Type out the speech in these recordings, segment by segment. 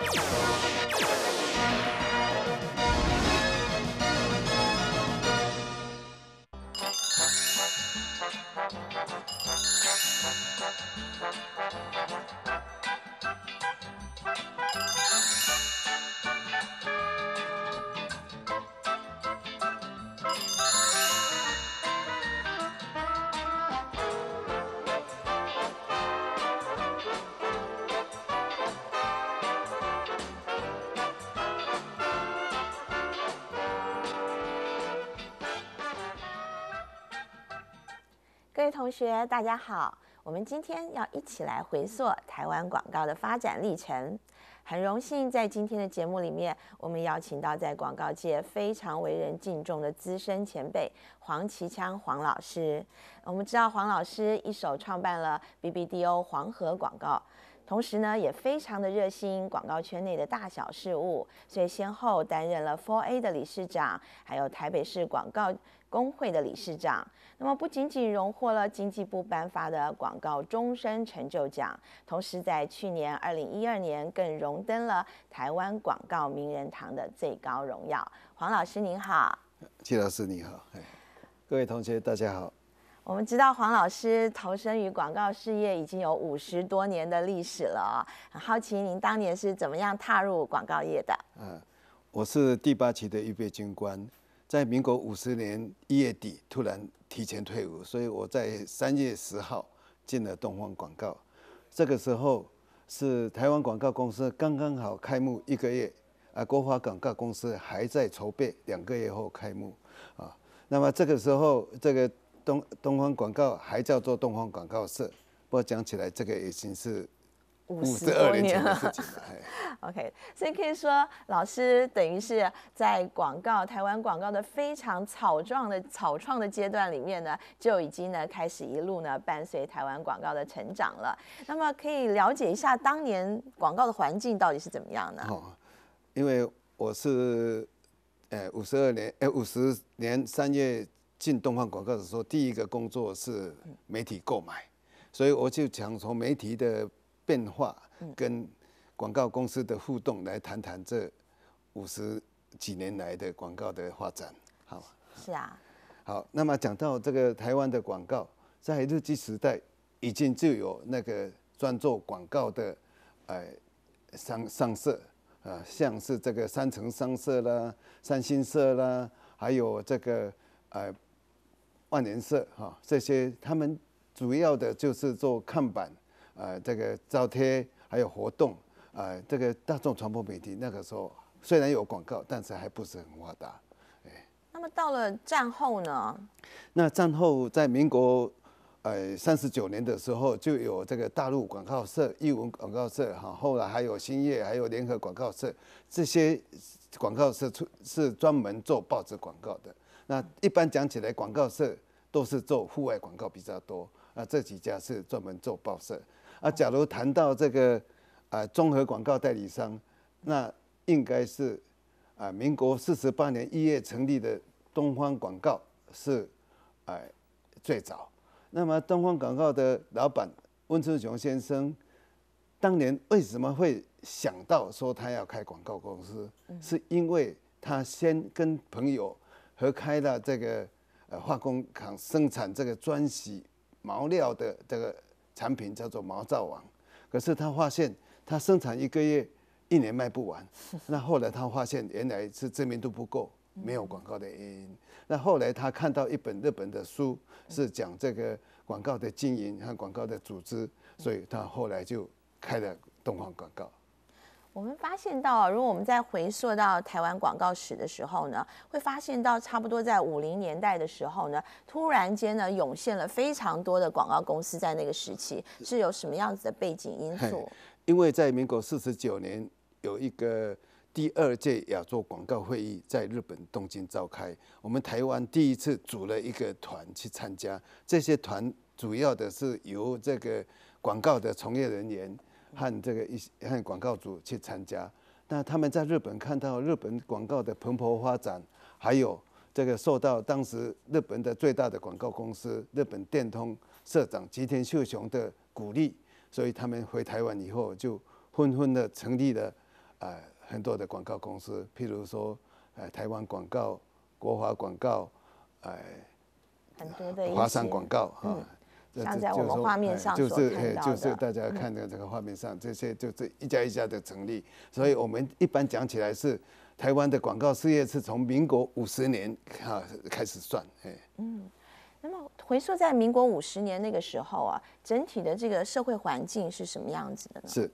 Thank you. 学大家好，我们今天要一起来回溯台湾广告的发展历程。很荣幸在今天的节目里面，我们邀请到在广告界非常为人敬重的资深前辈黄其昌黄老师。我们知道黄老师一手创办了 BBDO 黄河广告。同时呢，也非常的热心广告圈内的大小事务，所以先后担任了 Four a 的理事长，还有台北市广告工会的理事长。那么不仅仅荣获了经济部颁发的广告终身成就奖，同时在去年二零一二年更荣登了台湾广告名人堂的最高荣耀。黄老师您好，季老师您好，各位同学大家好。我们知道黄老师投身于广告事业已经有五十多年的历史了很好奇您当年是怎么样踏入广告业的？嗯，我是第八期的预备军官，在民国五十年一月底突然提前退伍，所以我在三月十号进了东方广告。这个时候是台湾广告公司刚刚好开幕一个月，啊，国华广告公司还在筹备，两个月后开幕，啊，那么这个时候这个。东东方广告还叫做东方广告社，不过讲起来，这个已经是五十二年的事情了。o k 所以可以说，老师等于是，在广告台湾广告的非常草创的草创的阶段里面呢，就已经呢开始一路呢伴随台湾广告的成长了。那么可以了解一下当年广告的环境到底是怎么样呢？哦，因为我是呃五十二年，哎五十年三月。进东方广告的时候，第一个工作是媒体购买，所以我就想从媒体的变化跟广告公司的互动来谈谈这五十几年来的广告的发展。好，是啊，好，那么讲到这个台湾的广告，在日记时代已经就有那个专做广告的，呃，商商社，呃，像是这个三层商社啦、三星社啦，还有这个，呃万联社哈，这些他们主要的就是做看板，呃，这个招贴，还有活动，呃，这个大众传播媒体那个时候虽然有广告，但是还不是很发达。哎，那么到了战后呢？那战后在民国呃三十九年的时候，就有这个大陆广告社、译文广告社，哈，后来还有兴业，还有联合广告社，这些广告社出是专门做报纸广告的。那一般讲起来，广告社都是做户外广告比较多啊。这几家是专门做报社啊。假如谈到这个啊，综合广告代理商，那应该是啊，民国四十八年一月成立的东方广告是哎最早。那么东方广告的老板温春雄先生，当年为什么会想到说他要开广告公司？是因为他先跟朋友。和开了这个呃化工厂，生产这个专洗毛料的这个产品，叫做毛皂王。可是他发现，他生产一个月、一年卖不完。那后来他发现，原来是知名度不够，没有广告的原因。那后来他看到一本日本的书，是讲这个广告的经营和广告的组织，所以他后来就开了东方广告。我们发现到，如果我们在回溯到台湾广告史的时候呢，会发现到差不多在五零年代的时候呢，突然间呢，涌现了非常多的广告公司在那个时期，是有什么样子的背景因素？因为在民国四十九年，有一个第二届亚洲广告会议在日本东京召开，我们台湾第一次组了一个团去参加，这些团主要的是由这个广告的从业人员。和这个一些和广告组去参加，那他们在日本看到日本广告的蓬勃发展，还有这个受到当时日本的最大的广告公司日本电通社长吉田秀雄的鼓励，所以他们回台湾以后就纷纷的成立了，呃很多的广告公司，譬如说呃台湾广告、国华广告，呃很多的华商广告哈。像在我们画面上就是就是大家看到这个画面上这些，就是一家一家的成立。所以我们一般讲起来是台湾的广告事业是从民国五十年啊开始算。哎，嗯，那么回溯在民国五十年那个时候啊，整体的这个社会环境是什么样子的呢？是，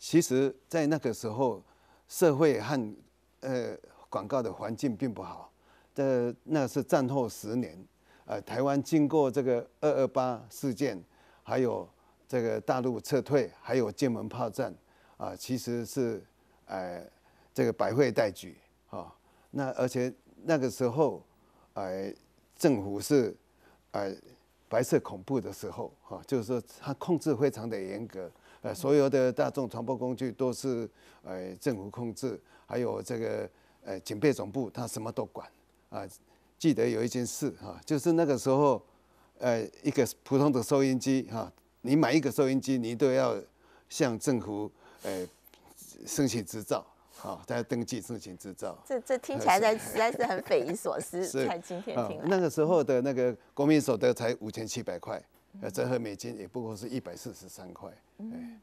其实在那个时候，社会和呃广告的环境并不好。这那是战后十年。呃，台湾经过这个二二八事件，还有这个大陆撤退，还有金门炮战，啊，其实是，哎，这个百会代举，啊。那而且那个时候，哎，政府是，哎，白色恐怖的时候，哈，就是说它控制非常的严格，呃，所有的大众传播工具都是，哎，政府控制，还有这个，呃，警备总部它什么都管，啊。记得有一件事哈，就是那个时候，呃，一个普通的收音机哈，你买一个收音机，你都要向政府呃申请执照，好，大家登记申请执照。这这听起来在实在是很匪夷所思，在今天听。那个时候的那个国民所得才五千七百块，呃，折合美金也不过是一百四十三块。嗯。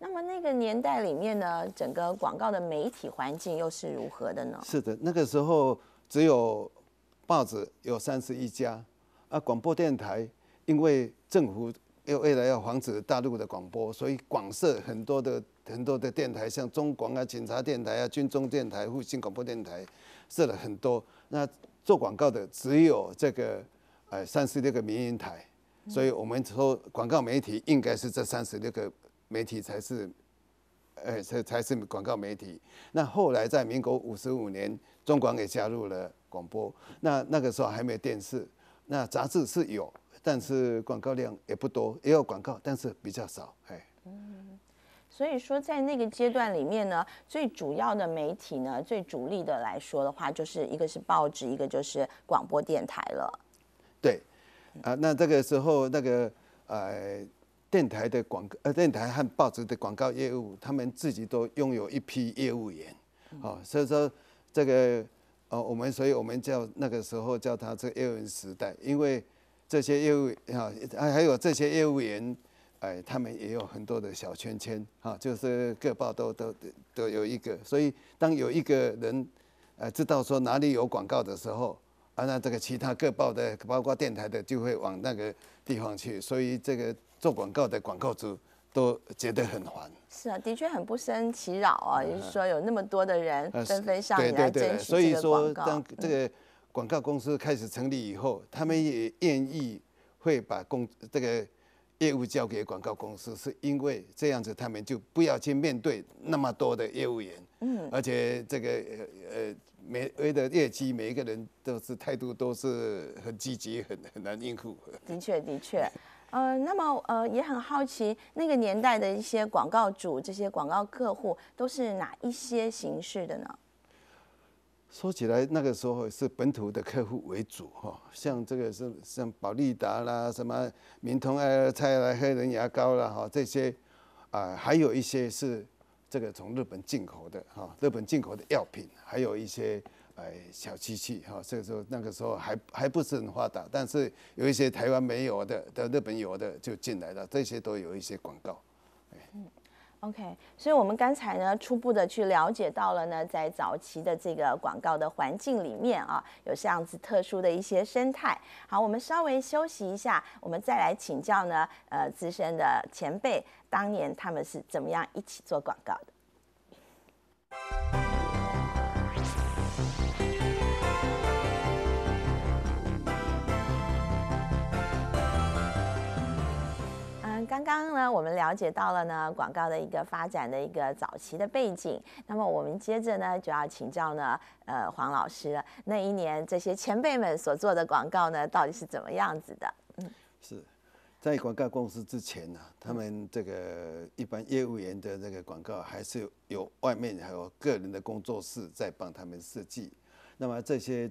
那么那个年代里面呢，整个广告的媒体环境又是如何的呢？是的，那个时候只有。报纸有三十一家，啊，广播电台因为政府要为了要防止大陆的广播，所以广设很多的很多的电台，像中广啊、警察电台啊、军中电台、复兴广播电台，设了很多。那做广告的只有这个，呃，三十六个民营台，所以我们说广告媒体应该是这三十六个媒体才是，呃，才才是广告媒体。那后来在民国五十五年，中广也加入了。广播那那个时候还没有电视，那杂志是有，但是广告量也不多，也有广告，但是比较少，哎。嗯，所以说在那个阶段里面呢，最主要的媒体呢，最主力的来说的话，就是一个是报纸，一个就是广播电台了。对，啊，那这个时候那个呃，电台的广呃电台和报纸的广告业务，他们自己都拥有一批业务员，好，所以说这个。哦，我们所以我们叫那个时候叫他这业务员时代，因为这些业务啊，还还有这些业务员，哎，他们也有很多的小圈圈，啊，就是各报都都都有一个，所以当有一个人，呃，知道说哪里有广告的时候，啊，那这个其他各报的，包括电台的，就会往那个地方去，所以这个做广告的广告主。都觉得很烦，是啊，的确很不生其扰啊。也就是说，有那么多的人纷纷上来争取这个广告。所以说当这个广告公司开始成立以后，他们也愿意会把公这个业务交给广告公司，是因为这样子他们就不要去面对那么多的业务员。嗯，而且这个呃呃，每每个业绩，每一个人都是态度都是很积极，很很难应付。的确，的确。呃，那么呃也很好奇，那个年代的一些广告主，这些广告客户都是哪一些形式的呢？说起来，那个时候是本土的客户为主哈，像这个是像宝利达啦，什么明通爱尔泰啦、黑人牙膏啦哈这些，啊，还有一些是这个从日本进口的哈，日本进口的药品，还有一些。哎，小机器哈，所以说那个时候还还不是很发达，但是有一些台湾没有的，的日本有的就进来了，这些都有一些广告。嗯，OK，所以我们刚才呢，初步的去了解到了呢，在早期的这个广告的环境里面啊，有这样子特殊的一些生态。好，我们稍微休息一下，我们再来请教呢，呃，资深的前辈，当年他们是怎么样一起做广告的？刚刚呢，我们了解到了呢广告的一个发展的一个早期的背景。那么我们接着呢就要请教呢，呃，黄老师了。那一年这些前辈们所做的广告呢，到底是怎么样子的？嗯，是在广告公司之前呢，他们这个一般业务员的那个广告还是有外面还有个人的工作室在帮他们设计。那么这些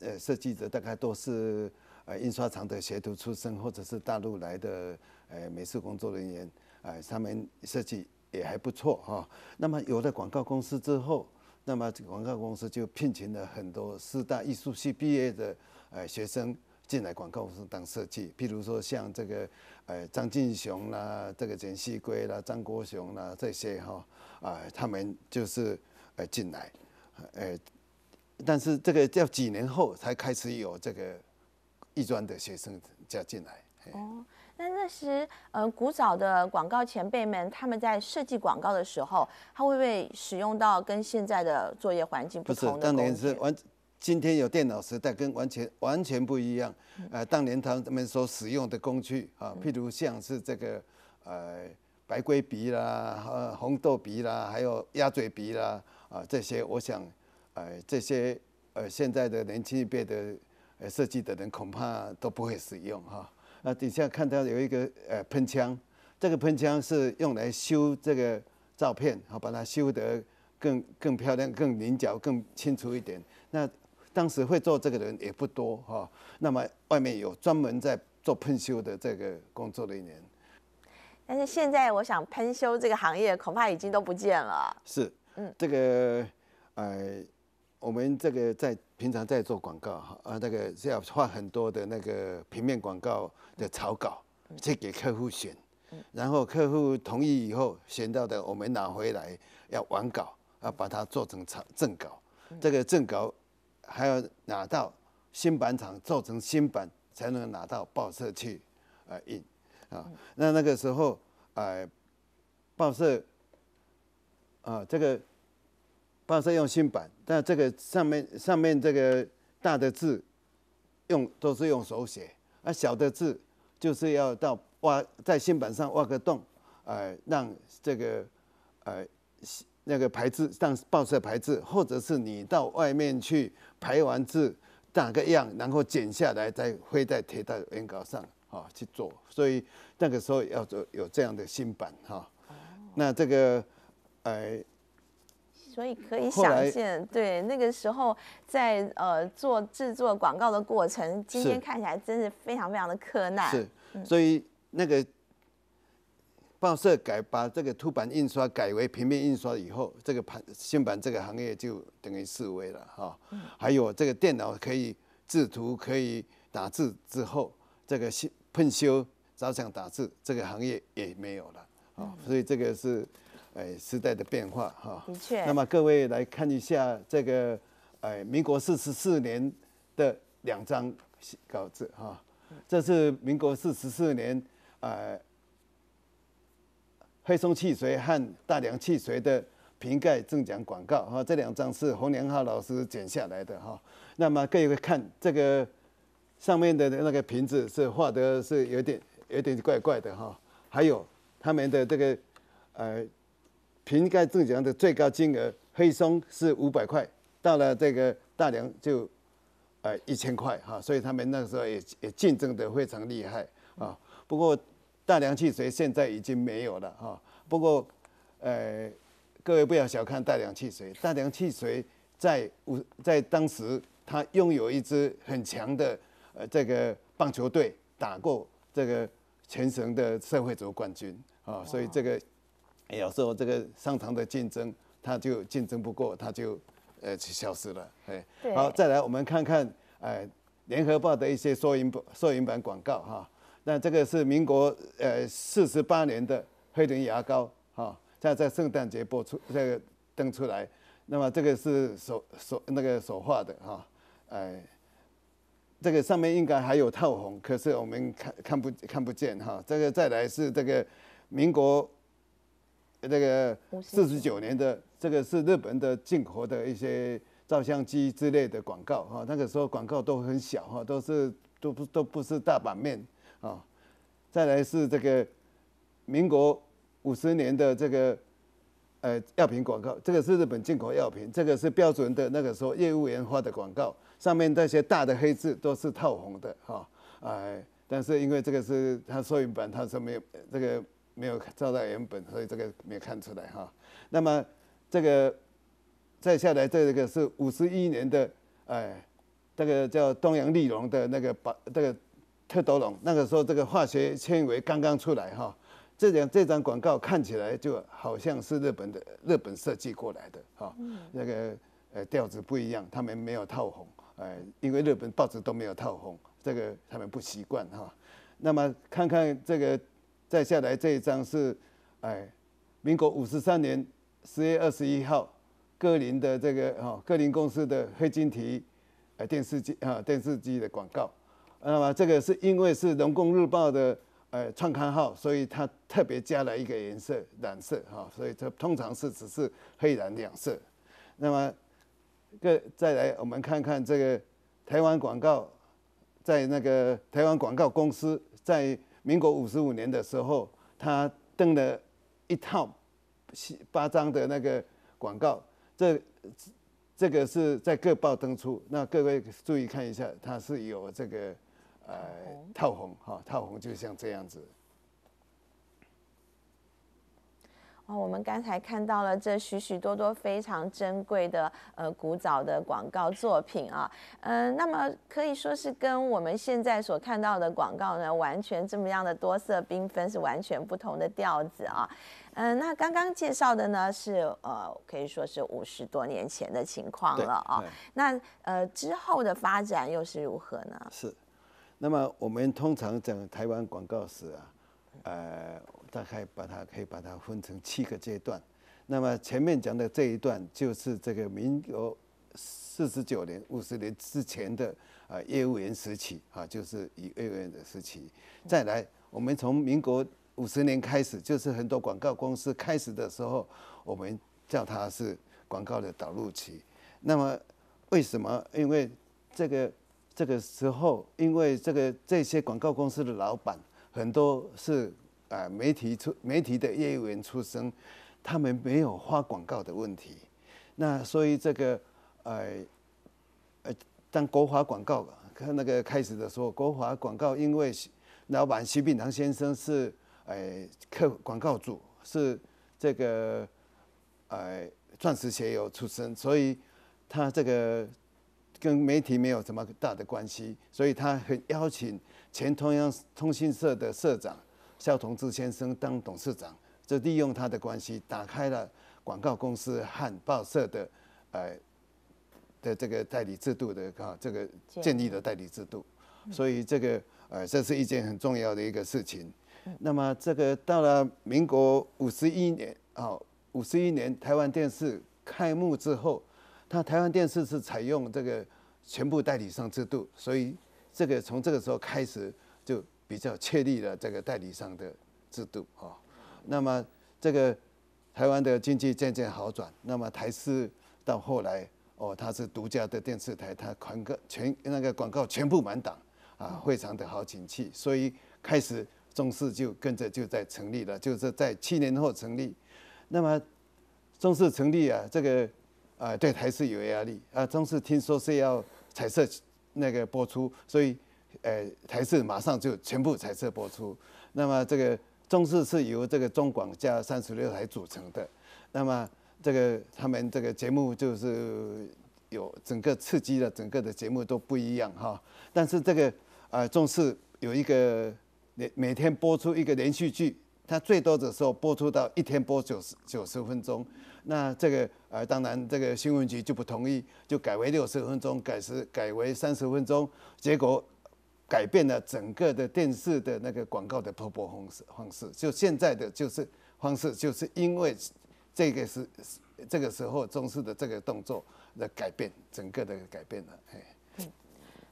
呃设计者大概都是呃印刷厂的学徒出身，或者是大陆来的。哎，美术工作人员，哎，他们设计也还不错哈。那么有了广告公司之后，那么这个广告公司就聘请了很多四大艺术系毕业的呃学生进来广告公司当设计。譬如说像这个呃张敬雄啦，这个简西圭啦，张国雄啦这些哈，啊，他们就是呃进来，呃，但是这个要几年后才开始有这个艺专的学生加进来。哦。那那时，呃，古早的广告前辈们，他们在设计广告的时候，他会不会使用到跟现在的作业环境不同的工具？不是，当年是完。今天有电脑时代，跟完全完全不一样。呃，当年他们所使用的工具啊，譬如像是这个呃白龟鼻啦、呃红豆鼻啦，还有鸭嘴鼻啦啊，这些，我想，呃，这些呃现在的年轻一辈的呃设计的人恐怕都不会使用哈。啊，底下看到有一个呃喷枪，这个喷枪是用来修这个照片，好把它修得更更漂亮、更棱角更清楚一点。那当时会做这个人也不多哈，那么外面有专门在做喷修的这个工作的年。但是现在我想，喷修这个行业恐怕已经都不见了。是，嗯，这个呃，我们这个在。平常在做广告哈，呃，那个是要画很多的那个平面广告的草稿，去给客户选，然后客户同意以后选到的，我们拿回来要完稿，要把它做成草正稿，这个正稿还要拿到新版厂做成新版，才能拿到报社去呃印啊。那那个时候啊，报社啊这个。报社用新版，但这个上面上面这个大的字，用都是用手写，那小的字就是要到挖在新板上挖个洞，呃，让这个，呃那个排字让报社排字，或者是你到外面去排完字打个样，然后剪下来再会在贴到原稿上，啊，去做，所以那个时候要做有这样的新版哈，那这个，呃。所以可以想见，对那个时候在呃做制作广告的过程，今天看起来真是非常非常的苛难。是，所以那个报社改把这个凸版印刷改为平面印刷以后，这个盘新版这个行业就等于失威了哈。还有这个电脑可以制图、可以打字之后，这个修喷修照相打字这个行业也没有了啊。所以这个是。哎，时代的变化哈。的确。那么各位来看一下这个，哎，民国四十四年的两张稿子哈。这是民国四十四年，呃，黑松汽水和大梁汽水的瓶盖赠奖广告哈。这两张是洪良浩老师剪下来的哈。那么各位看这个上面的那个瓶子是画的是有点有点怪怪的哈。还有他们的这个，呃。瓶盖中奖的最高金额，黑松是五百块，到了这个大梁就，呃一千块哈，所以他们那时候也也竞争得非常厉害啊。不过大梁汽水现在已经没有了哈。不过，呃，各位不要小看大梁汽水，大梁汽水在五在当时他拥有一支很强的呃这个棒球队，打过这个全省的社会组冠军啊，所以这个。有时候这个商场的竞争，他就竞争不过，他就，呃，就消失了。哎，好，再来我们看看，哎，《联合报》的一些缩影、缩影版广告哈。那这个是民国呃四十八年的黑人牙膏哈，在在圣诞节播出这个登出来。那么这个是手手那个手画的哈，哎，这个上面应该还有套红，可是我们看看不看不见哈。这个再来是这个民国。这个四十九年的，这个是日本的进口的一些照相机之类的广告哈，那个时候广告都很小哈，都是都不都不是大版面啊。再来是这个民国五十年的这个，呃，药品广告，这个是日本进口药品，这个是标准的那个时候业务员发的广告，上面那些大的黑字都是套红的哈，哎，但是因为这个是他收银版，它是没有这个。没有照到原本，所以这个没看出来哈。那么这个再下来，这个是五十一年的，哎，这个叫东洋丽绒的那个把这个特多龙，那个时候，这个化学纤维刚刚出来哈。这张这张广告看起来就好像是日本的日本设计过来的哈。那个呃调子不一样，他们没有套红，哎，因为日本报纸都没有套红，这个他们不习惯哈。那么看看这个。再下来这一张是，哎，民国五十三年十月二十一号，格林的这个哈格林公司的黑金提，哎，电视机啊，电视机的广告。那么这个是因为是《龙工日报》的呃创刊号，所以它特别加了一个颜色染色哈，所以它通常是只是黑染两色。那么，个再来我们看看这个台湾广告，在那个台湾广告公司在。民国五十五年的时候，他登了一套八张的那个广告，这这个是在各报登出。那各位注意看一下，它是有这个呃套红哈，套红就像这样子。我们刚才看到了这许许多多非常珍贵的呃古早的广告作品啊，嗯，那么可以说是跟我们现在所看到的广告呢，完全这么样的多色缤纷是完全不同的调子啊，嗯，那刚刚介绍的呢是呃可以说是五十多年前的情况了啊，那呃之后的发展又是如何呢？是，那么我们通常讲台湾广告史啊，呃。大概把它可以把它分成七个阶段，那么前面讲的这一段就是这个民国四十九年、五十年之前的啊业务员时期啊，就是以业务员的时期。再来，我们从民国五十年开始，就是很多广告公司开始的时候，我们叫它是广告的导入期。那么为什么？因为这个这个时候，因为这个这些广告公司的老板很多是。啊，媒体出媒体的业务员出身，他们没有发广告的问题。那所以这个，呃，呃，当国华广告，看那个开始的时候，国华广告因为老板徐秉堂先生是，呃客广告主是这个，呃钻石鞋油出身，所以他这个跟媒体没有什么大的关系，所以他很邀请前中央通讯社的社长。肖同志先生当董事长，就利用他的关系打开了广告公司和报社的，呃的这个代理制度的啊，这个建立的代理制度，所以这个呃，这是一件很重要的一个事情。那么这个到了民国五十一年啊，五十一年台湾电视开幕之后，那台湾电视是采用这个全部代理商制度，所以这个从这个时候开始就。比较确立了这个代理商的制度啊，那么这个台湾的经济渐渐好转，那么台视到后来哦，它是独家的电视台，它广告全那个广告全部满档啊，非常的好景气，所以开始中视就跟着就在成立了，就是在七年后成立。那么中视成立啊，这个啊对台视有压力啊，中视听说是要彩色那个播出，所以。呃，台视马上就全部彩色播出。那么这个中视是由这个中广加三十六台组成的。那么这个他们这个节目就是有整个刺激的，整个的节目都不一样哈。但是这个啊，中视有一个每每天播出一个连续剧，它最多的时候播出到一天播九十九十分钟。那这个呃，当然这个新闻局就不同意，就改为六十分钟，改时改为三十分钟，结果。改变了整个的电视的那个广告的传播方式，方式就现在的就是方式，就是因为这个是这个时候中视的这个动作的改变，整个的改变了。哎，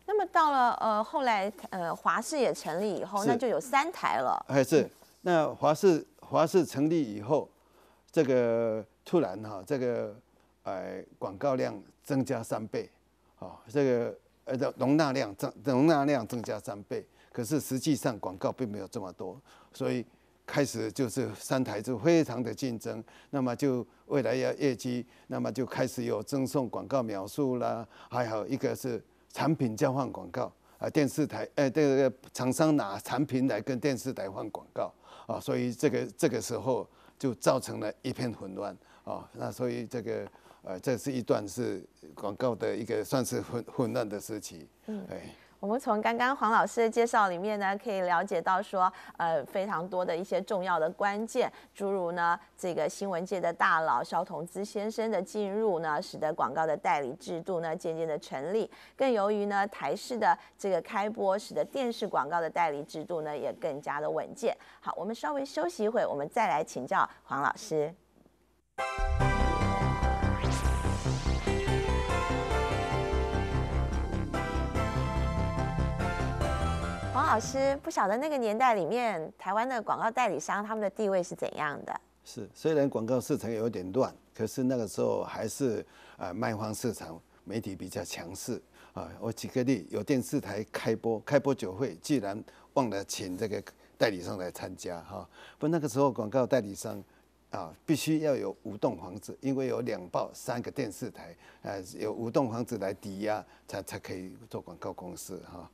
那么到了呃后来呃华视也成立以后，那就有三台了。哎，是那华视华视成立以后，这个突然哈，这个哎广告量增加三倍，哦，这个。的容纳量增容纳量增加三倍，可是实际上广告并没有这么多，所以开始就是三台就非常的竞争，那么就未来要业绩，那么就开始有赠送广告描述啦，还有一个是产品交换广告啊，电视台呃这个厂商拿产品来跟电视台换广告啊，所以这个这个时候就造成了一片混乱啊，那所以这个。呃，这是一段是广告的一个算是混混乱的时期。嗯，对。我们从刚刚黄老师的介绍里面呢，可以了解到说，呃，非常多的一些重要的关键，诸如呢，这个新闻界的大佬肖同滋先生的进入呢，使得广告的代理制度呢，渐渐的成立。更由于呢，台式的这个开播，使得电视广告的代理制度呢，也更加的稳健。好，我们稍微休息一会，我们再来请教黄老师。黄老师不晓得那个年代里面台湾的广告代理商他们的地位是怎样的？是虽然广告市场有点乱，可是那个时候还是呃卖方市场，媒体比较强势啊。我举个例，有电视台开播开播酒会，既然忘了请这个代理商来参加哈。不，那个时候广告代理商啊必须要有五栋房子，因为有两报三个电视台，呃有五栋房子来抵押才才可以做广告公司哈。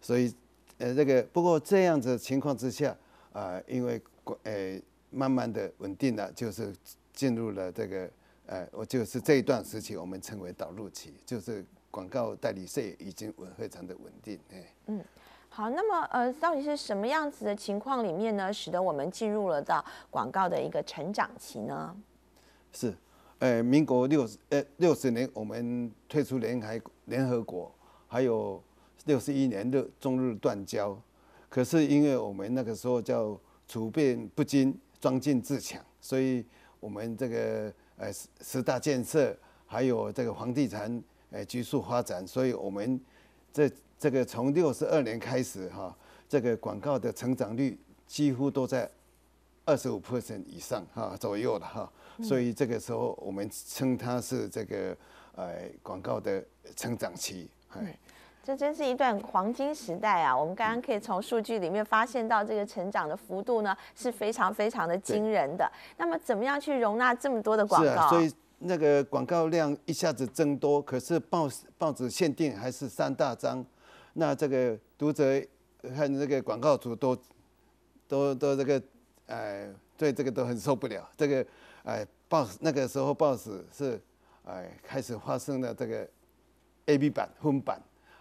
所以。呃，这个不过这样子情况之下，呃，因为呃，慢慢的稳定了，就是进入了这个呃，我就是这一段时期，我们称为导入期，就是广告代理社已经稳非常的稳定。哎，嗯，好，那么呃，到底是什么样子的情况里面呢，使得我们进入了到广告的一个成长期呢？是，呃，民国六十呃六十年，我们退出联海联合国，还有。六十一年的中日断交，可是因为我们那个时候叫“储备不精，装进自强”，所以我们这个呃十十大建设，还有这个房地产呃急速发展，所以我们这这个从六十二年开始哈，这个广告的成长率几乎都在二十五 percent 以上哈左右了哈，所以这个时候我们称它是这个呃广告的成长期哎。这真是一段黄金时代啊！我们刚刚可以从数据里面发现到，这个成长的幅度呢是非常非常的惊人的。那么，怎么样去容纳这么多的广告？啊，所以那个广告量一下子增多，可是报报纸限定还是三大张。那这个读者和这个广告主都都都这个哎，对这个都很受不了。这个哎，报那个时候报纸是哎开始发生了这个 A、B 版分版。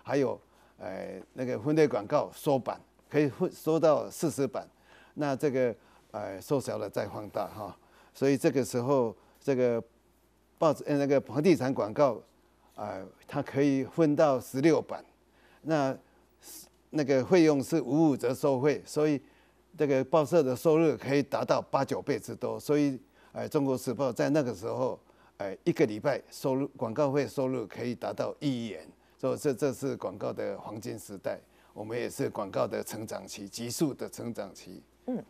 还有，呃，那个分类广告缩版，可以缩到四十版，那这个，呃缩小了再放大哈，所以这个时候，这个报纸，呃那个房地产广告，啊，它可以分到十六版，那，那个费用是五五折收费，所以这个报社的收入可以达到八九倍之多，所以，呃中国时报》在那个时候，呃，一个礼拜收入广告费收入可以达到一亿元。所以这这是广告的黄金时代，我们也是广告的成长期，急速的成长期。嗯，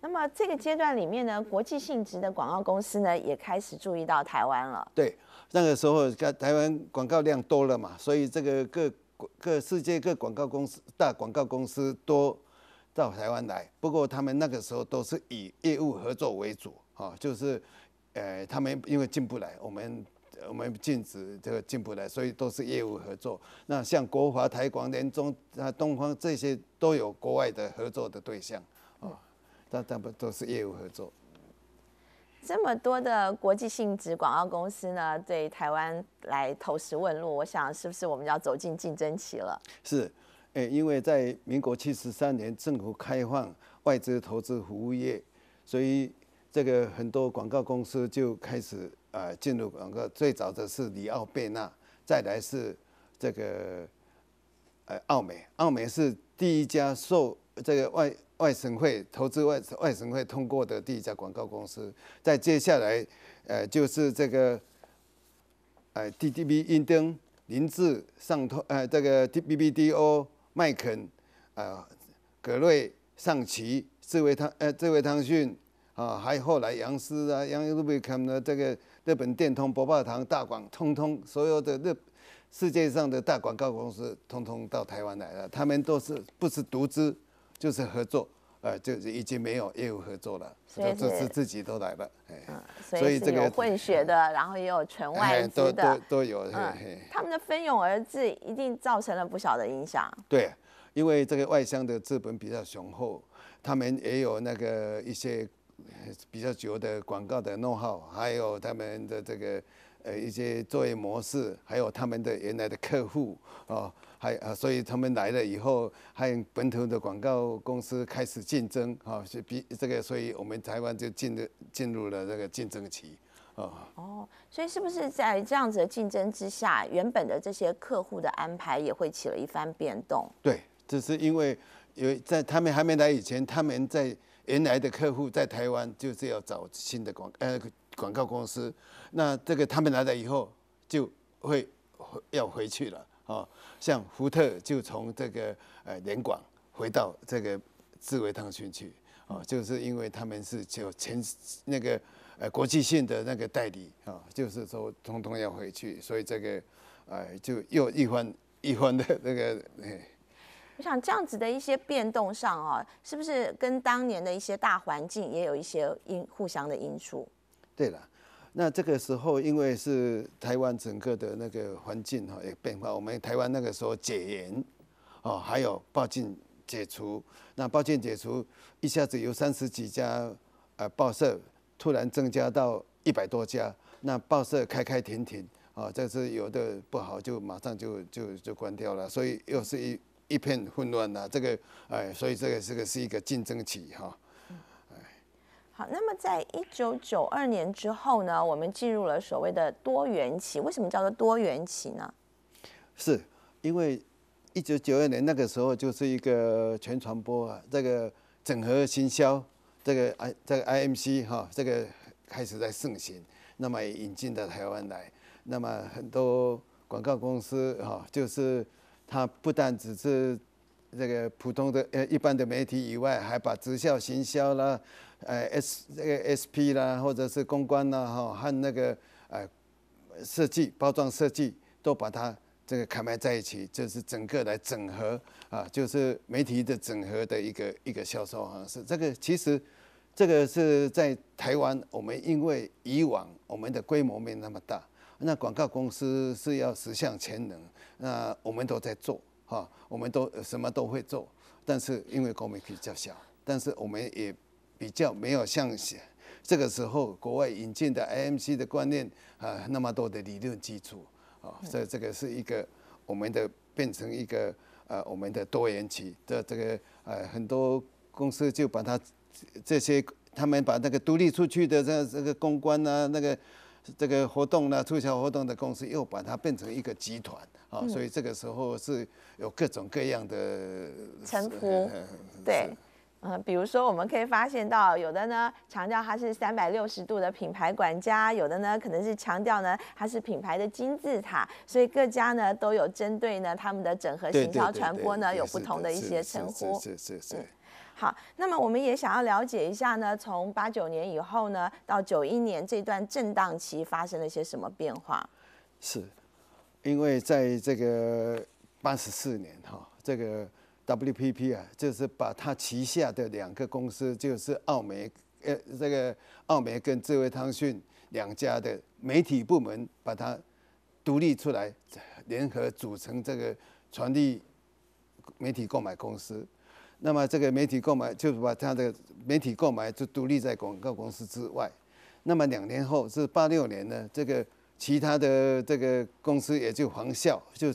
那么这个阶段里面呢，国际性质的广告公司呢，也开始注意到台湾了。对，那个时候台湾广告量多了嘛，所以这个各各世界各广告公司大广告公司都到台湾来。不过他们那个时候都是以业务合作为主啊，就是呃，他们因为进不来，我们。我们禁止这个进不来，所以都是业务合作。那像国华、台广、联中、啊东方这些都有国外的合作的对象，啊，但但不都是业务合作。这么多的国际性质广告公司呢，对台湾来投石问路，我想是不是我们要走进竞争期了？是，诶，因为在民国七十三年政府开放外资投资服务业，所以。这个很多广告公司就开始啊进入广告，最早的是里奥贝纳，再来是这个呃奥美，奥美是第一家受这个外外省会投资外外省会通过的第一家广告公司，在接下来呃就是这个呃 DDB 英登林志、上通呃这个 TBBDO 麦肯啊、格瑞、尚奇、智慧汤呃智慧汤逊。啊，还后来杨思啊，杨又贝肯呢。这个日本电通、博报堂、大广，通通所有的日世界上的大广告公司，通通到台湾来了。他们都是不是独资，就是合作，呃，就是已经没有业务合作了，都都是自己都来了。嗯，所以这个混血的，然后也有纯外资的，都都都有。嗯，他们的蜂拥而至，一定造成了不小的影响。对，因为这个外商的资本比较雄厚，他们也有那个一些。比较久的广告的弄号，还有他们的这个呃一些作业模式，还有他们的原来的客户哦，还啊，所以他们来了以后，和本土的广告公司开始竞争啊，是比这个，所以我们台湾就进的进入了这个竞争期啊。哦，所以是不是在这样子的竞争之下，原本的这些客户的安排也会起了一番变动？对，这是因为因为在他们还没来以前，他们在。原来的客户在台湾就是要找新的广呃广告公司，那这个他们来了以后就会要回去了啊。像福特就从这个呃联广回到这个智为通讯去啊，就是因为他们是就前那个呃国际性的那个代理啊，就是说通通要回去，所以这个呃就又一番一番的那个。我想这样子的一些变动上啊，是不是跟当年的一些大环境也有一些因互相的因素？对了，那这个时候因为是台湾整个的那个环境哈也变化，我们台湾那个时候解严哦，还有报禁解除，那报禁解除一下子由三十几家呃报社突然增加到一百多家，那报社开开停停啊，这是有的不好就马上就就就关掉了，所以又是一。一片混乱呐，这个哎，所以这个这个是一个竞争期哈。哎，好，那么在一九九二年之后呢，我们进入了所谓的多元期。为什么叫做多元期呢？是因为一九九二年那个时候就是一个全传播啊，这个整合行销，这个 I 这个 IMC 哈，这个开始在盛行，那么引进到台湾来，那么很多广告公司哈，就是。它不但只是这个普通的呃一般的媒体以外，还把直销、行销啦，呃 S 这个 SP 啦，或者是公关啦，哈和那个呃设计、包装设计都把它这个开卖在一起，就是整个来整合啊，就是媒体的整合的一个一个销售方式。这个其实这个是在台湾，我们因为以往我们的规模没那么大，那广告公司是要实现潜能。那我们都在做哈，我们都什么都会做，但是因为我们比较小，但是我们也比较没有像这个时候国外引进的 IMC 的观念啊那么多的理论基础啊，所以这个是一个我们的变成一个呃我们的多元期的这个呃很多公司就把它这些他们把那个独立出去的这这个公关啊那个这个活动呢促销活动的公司又把它变成一个集团。所以这个时候是有各种各样的称呼，对，嗯，比如说我们可以发现到有的呢强调它是三百六十度的品牌管家，有的呢可能是强调呢它是品牌的金字塔，所以各家呢都有针对呢他们的整合行销传播呢有不同的一些称呼。是是是。好，那么我们也想要了解一下呢，从八九年以后呢到九一年这段震荡期发生了些什么变化？是。因为在这个八十四年哈，这个 WPP 啊，就是把他旗下的两个公司，就是澳媒呃这个澳媒跟智慧汤讯两家的媒体部门，把它独立出来，联合组成这个传递媒体购买公司。那么这个媒体购买，就是把它的媒体购买就独立在广告公司之外。那么两年后是八六年呢，这个。其他的这个公司也就仿效，就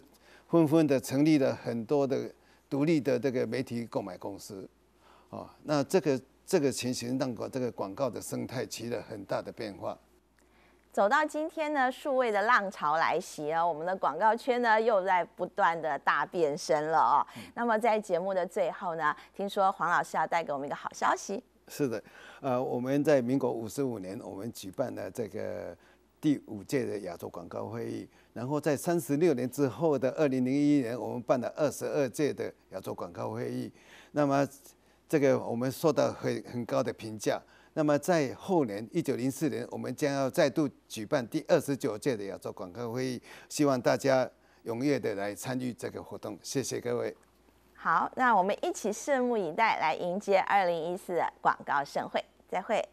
纷纷的成立了很多的独立的这个媒体购买公司，哦，那这个这个情形让广这个广告的生态起了很大的变化。走到今天呢，数位的浪潮来袭啊，我们的广告圈呢又在不断的大变身了哦。那么在节目的最后呢，听说黄老师要带给我们一个好消息。是的，呃，我们在民国五十五年，我们举办了这个。第五届的亚洲广告会议，然后在三十六年之后的二零零一年，我们办了二十二届的亚洲广告会议。那么，这个我们受到很很高的评价。那么在后年一九零四年，我们将要再度举办第二十九届的亚洲广告会议，希望大家踊跃的来参与这个活动。谢谢各位。好，那我们一起拭目以待，来迎接二零一四的广告盛会。再会。